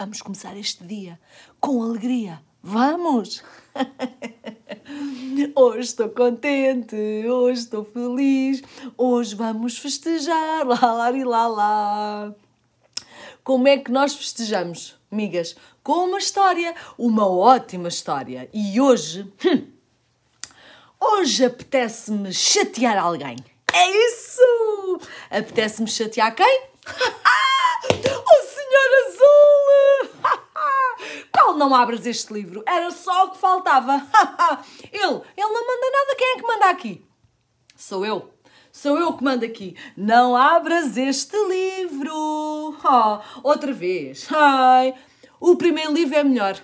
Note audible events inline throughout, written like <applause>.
Vamos começar este dia com alegria. Vamos! <laughs> Hoje estou contente, hoje estou feliz, hoje vamos festejar, lá, lá, lá, lá. Como é que nós festejamos, migas? Com uma história, uma ótima história. E hoje, hum, hoje apetece-me chatear alguém. É isso! Apetece-me chatear quem? <laughs> Ah! não abras este livro. Era só o que faltava. <laughs> ele, ele não manda nada. Quem é que manda aqui? Sou eu. Sou eu que mando aqui. Não abras este livro. Oh, outra vez. Ai, o primeiro livro é melhor.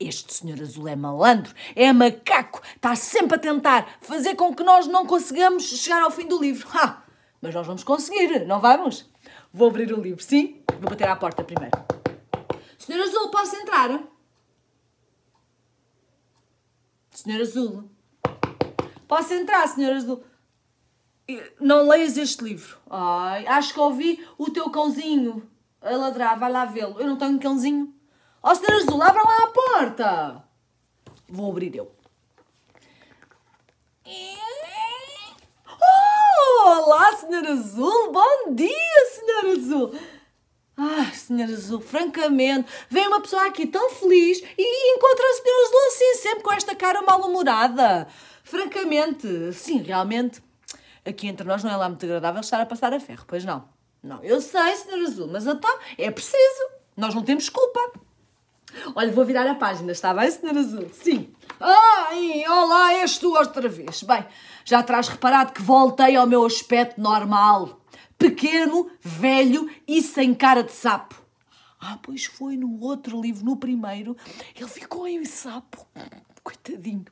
Este senhor azul é malandro, é macaco, está sempre a tentar fazer com que nós não consigamos chegar ao fim do livro. Ha! Mas nós vamos conseguir, não vamos? Vou abrir o livro, sim? Vou bater à porta primeiro. Senhor Azul, posso entrar? Senhor Azul. Posso entrar, Senhor Azul? Não leias este livro. Ai, acho que ouvi o teu cãozinho a ladrar. Vai lá vê-lo. Eu não tenho cãozinho. Ó, oh, Senhor Azul, abra lá a porta. Vou abrir eu. Oh, olá, Senhor Azul. Bom dia, Senhor Azul. Ah, Senhor Azul, francamente, vem uma pessoa aqui tão feliz e encontra o Senhor Azul assim, sempre com esta cara mal-humorada. Francamente, sim, realmente, aqui entre nós não é lá muito agradável estar a passar a ferro, pois não? Não, eu sei, Senhor Azul, mas então é preciso. Nós não temos culpa. Olha, vou virar a página, está bem, Senhor Azul? Sim. Ai, olá, és tu outra vez. Bem, já terás reparado que voltei ao meu aspecto normal pequeno, velho e sem cara de sapo. Ah, pois foi no outro livro, no primeiro, ele ficou em sapo. Coitadinho.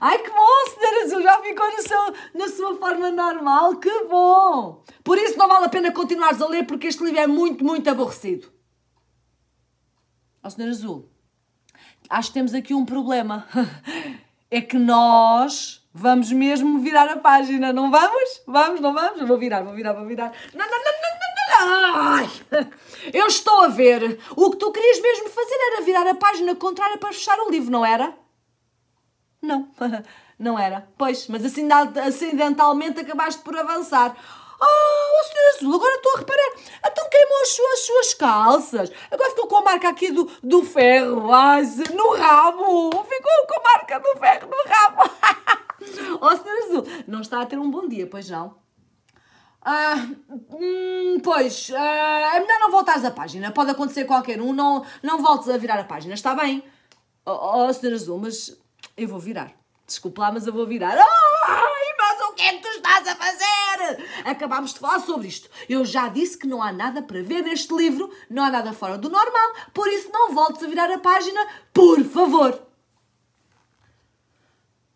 Ai, que bom, Senhora Azul, já ficou no seu, na sua forma normal, que bom! Por isso não vale a pena continuares a ler, porque este livro é muito, muito aborrecido. Ó, oh, Azul, acho que temos aqui um problema. <laughs> é que nós vamos mesmo virar a página, não vamos? Vamos, não vamos? Eu vou virar, vou virar, vou virar. Não, não, não, não, não, não. Ai. <laughs> Eu estou a ver. O que tu querias mesmo fazer era virar a página contrária para fechar o livro, não era? Não, <laughs> não era. Pois, mas assim acidentalmente acabaste por avançar. Oh, oh, senhor Azul, agora estou a reparar. Então queimou as suas, as suas calças. Agora ficou com a marca aqui do, do ferro, no rabo. Ficou com a marca do ferro no rabo. <laughs> oh, senhor Azul, não está a ter um bom dia, pois não? Ah, hum, pois, ah, é melhor não voltares à página. Pode acontecer qualquer um, não, não voltes a virar a página, está bem? Oh, oh Senhor Azul, mas eu vou virar. Desculpa, lá, mas eu vou virar. Oh! Acabámos de falar sobre isto. Eu já disse que não há nada para ver neste livro, não há nada fora do normal, por isso não voltes a virar a página, por favor.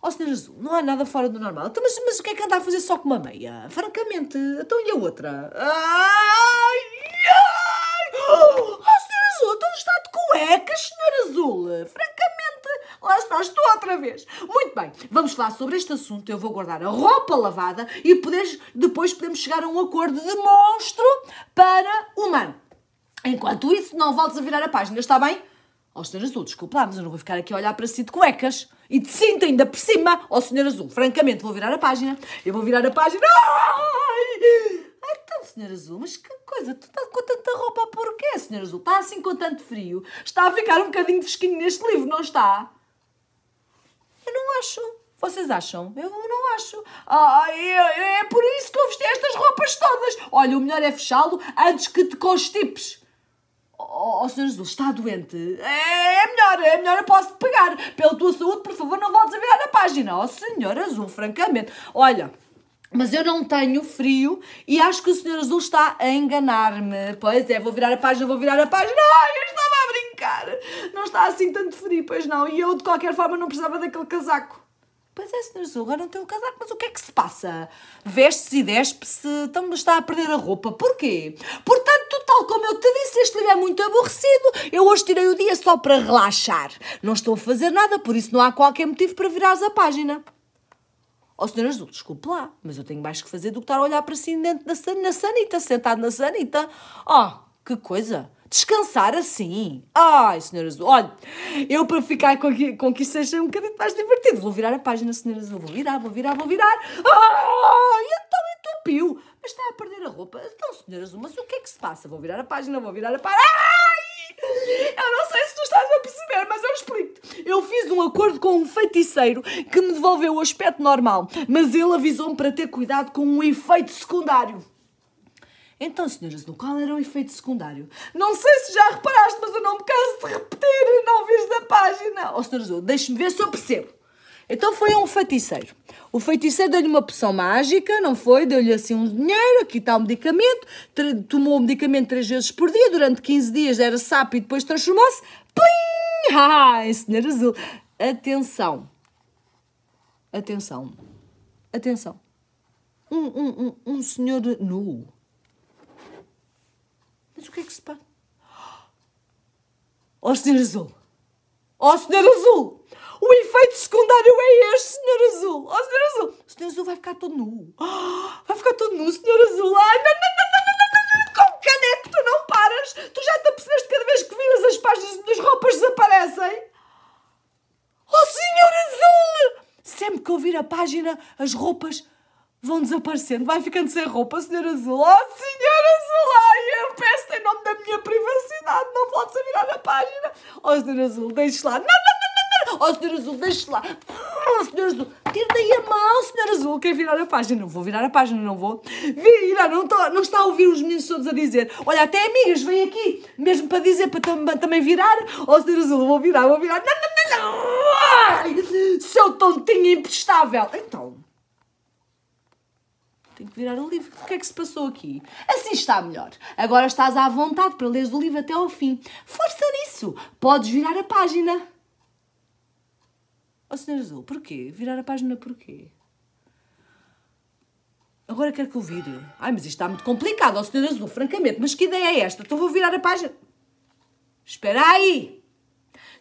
Ó oh, Senhor Azul, não há nada fora do normal. Então, mas, mas o que é que anda a fazer só com uma meia? Francamente, então e a outra? Ai, ai! Oh, Senhor Azul, então está de cuecas, Senhor Azul! Francamente, estás tu outra vez. Muito bem, vamos falar sobre este assunto. Eu vou guardar a roupa lavada e poderes, depois podemos chegar a um acordo de monstro para humano. Enquanto isso, não voltes a virar a página, está bem? Ó, oh, Senhor Azul, desculpa lá, mas eu não vou ficar aqui a olhar para si de cuecas e de cinta ainda por cima. Ó, oh, Senhor Azul, francamente, vou virar a página. Eu vou virar a página. Ai! Então, Senhor Azul, mas que coisa, tu estás com tanta roupa porquê, Senhor Azul? Está assim com tanto frio? Está a ficar um bocadinho fresquinho neste livro, não está? Eu não acho. Vocês acham? Eu não acho. Ah, é, é por isso que eu vesti estas roupas todas. Olha, o melhor é fechá-lo antes que te constipes. Oh, oh Senhor Jesus, está doente. É, é, melhor, é melhor, eu posso te pegar. Pela tua saúde, por favor, não voltes a virar a página. Oh, Senhor Azul, francamente. Olha, mas eu não tenho frio e acho que o Senhor Azul está a enganar-me. Pois é, vou virar a página, vou virar a página. Ai, eu estava cara, não está assim tanto frio, pois não, e eu de qualquer forma não precisava daquele casaco. Pois é, senhor Zorra, não tenho o casaco, mas o que é que se passa? Veste-se e despe-se, eh, então está a perder a roupa. Porquê? Portanto, tal como eu te disse, este livro é muito aborrecido. Eu hoje tirei o dia só para relaxar. Não estou a fazer nada, por isso não há qualquer motivo para virar a página. Ó, oh, senhor Azul, desculpe lá, mas eu tenho mais que fazer do que estar a olhar para si dentro da san na sanita, sentado na sanita. Ó, oh, que coisa! Descansar assim. Ai, Senhor Azul. Olha, eu para ficar com que, com que isto seja um bocadinho mais divertido, vou virar a página, Senhor Azul. Vou virar, vou virar, vou virar. Ai, então entupiu. Mas está a perder a roupa. Então, Senhor Azul, mas o que é que se passa? Vou virar a página, vou virar a página. Ai! Eu não sei se tu estás a perceber, mas eu explico-te. Eu fiz um acordo com um feiticeiro que me devolveu o aspecto normal, mas ele avisou-me para ter cuidado com um efeito secundário. Então, senhoras no qual era o efeito secundário? Não sei se já reparaste, mas eu não me canso de repetir, não viste a página. Oh, senhoras do, deixe-me ver se eu percebo. Então foi um feiticeiro. O feiticeiro deu-lhe uma poção mágica, não foi? Deu-lhe assim um dinheiro, aqui está o um medicamento, tomou o medicamento três vezes por dia, durante 15 dias era sapo e depois transformou-se. Plim! Ah, <laughs> senhoras, senhor azul. Atenção. Atenção. Atenção. Um, um, um, um senhor nu mas o que é que se passa? Ó oh, Senhor Azul! Ó oh, Senhor Azul! O efeito secundário é este, Senhor Azul! Ó oh, Senhor Azul! O Senhor Azul vai ficar todo nu! <gasps> vai ficar todo nu, Senhor Azul! Ai, não, não, não, não, não, não, não. Com caneco tu não paras! Tu já te apercebeste cada vez que viras as páginas das roupas desaparecem? Ó oh, Senhor Azul! Sempre que eu vir a página, as roupas vão desaparecendo. Vai ficando sem roupa, Senhor Azul! oh, Senhor Ó oh, Senhor Azul, deixe lá. Não, não, não, não. Ó oh, Azul, deixe lá. Ó oh, Senhor Azul, tire daí a mão, Senhor Azul. Quer virar a página? Não vou virar a página, não vou. Virar, não, tô, não está a ouvir os meninos todos a dizer. Olha, até amigas, vem aqui. Mesmo para dizer, para tam, também virar. Ó oh, Senhor Azul, vou virar, vou virar. Não, não, não, não. Ai, seu tontinho imprestável. Então... Tenho que virar o livro. O que é que se passou aqui? Assim está melhor. Agora estás à vontade para leres o livro até ao fim. Força nisso! Podes virar a página. Ó oh, Senhor Azul, porquê? Virar a página porquê? Agora quero que eu vire. Ai, mas isto está muito complicado, ó oh, Senhor Azul, francamente. Mas que ideia é esta? Então vou virar a página. Espera aí!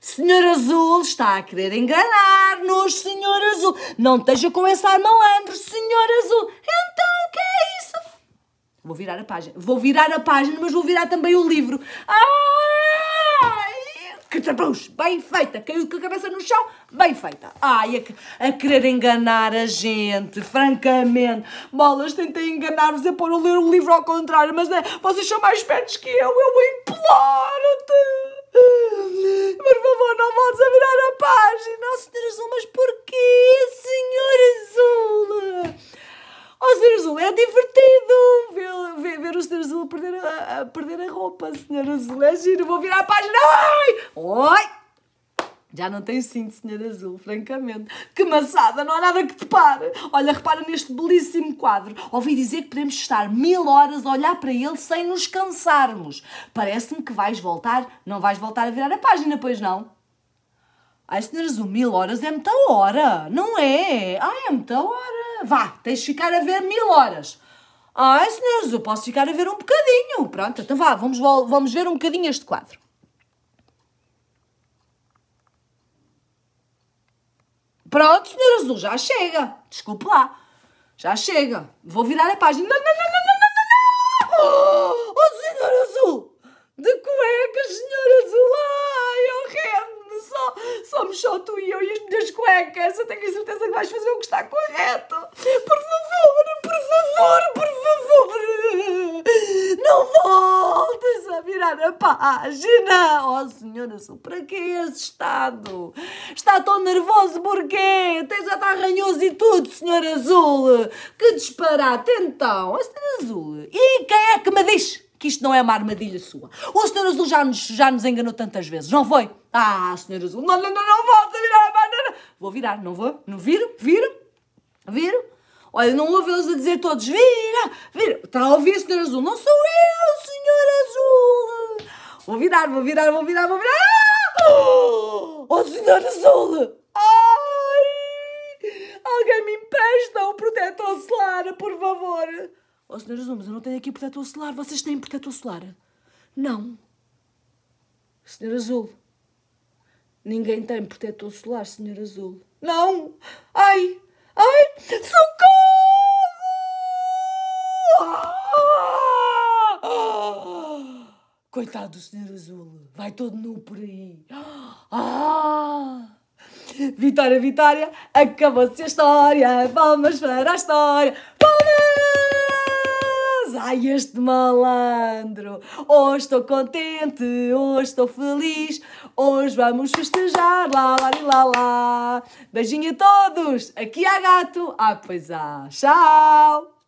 Senhor Azul está a querer enganar-nos, Senhor Azul. Não esteja com esse armalandro, Senhor Azul. Entra! o que é isso? Vou virar a página. Vou virar a página, mas vou virar também o livro. Ai! Que trapuche! Bem feita! Caiu com a cabeça no chão, bem feita! Ai, a, a querer enganar a gente, francamente! Bolas, tentei enganar-vos a pôr a ler o livro ao contrário, mas é, vocês são mais espertos que eu, eu imploro-te! Opa, senhora Azul, é giro, vou virar a página. Ai! Oi! Já não tenho cinto, Senhora Azul, francamente. Que maçada, não há nada que te pare. Olha, repara neste belíssimo quadro. Ouvi dizer que podemos estar mil horas a olhar para ele sem nos cansarmos. Parece-me que vais voltar. Não vais voltar a virar a página, pois não? Ai, Senhora Azul, mil horas é muita hora, não é? Ai, é muita hora. Vá, tens de ficar a ver mil horas. Ah, senhores, eu posso ficar a ver um bocadinho. Pronto, então vá, vamos, vamos ver um bocadinho este quadro. Pronto, senhor azul, já chega. Desculpe lá. Já chega. Vou virar a página. Não, não, não, não, não, não, não! Oh, oh senhor azul! De cuecas, senhor azul! Ai, eu oh, rendo só. Somos só tu e eu e as minhas cuecas. Eu tenho a certeza que vais fazer o que está correto. Por favor, por favor, por favor amor, não voltes a virar a página. Oh, senhora, para que esse estado? Está tão nervoso porquê? Até já está ranhoso e tudo, senhora Azul. Que disparate, então. A senhora Azul, e quem é que me diz? que isto não é uma armadilha sua. O Senhor Azul já nos, já nos enganou tantas vezes, não foi? Ah, senhora Azul, não, não, não, não volto a virar a página, Vou virar, não vou? Não viro? Viro? Viro? Olha, não ouve-los a dizer todos: vira, vira. Está a ouvir, Senhor Azul? Não sou eu, Senhor Azul. Vou virar, vou virar, vou virar, vou virar. Ah! Oh, Senhor Azul! Ai! Alguém me empresta um protetor solar, por favor. Oh, Senhor Azul, mas eu não tenho aqui protetor solar. Vocês têm protetor solar? Não. Senhor Azul. Ninguém tem protetor solar, Senhor Azul. Não! Ai! Ai! Socorro! Coitado do Senhor Azul, vai todo nu por aí. Ah! Vitória, Vitória, acabou-se a história. Palmas para a história. Palmas! Ai, este malandro. Hoje estou contente, hoje estou feliz. Hoje vamos festejar. Lá, lá, lá, lá. Beijinho a todos. Aqui há gato. Ah, pois há. Tchau.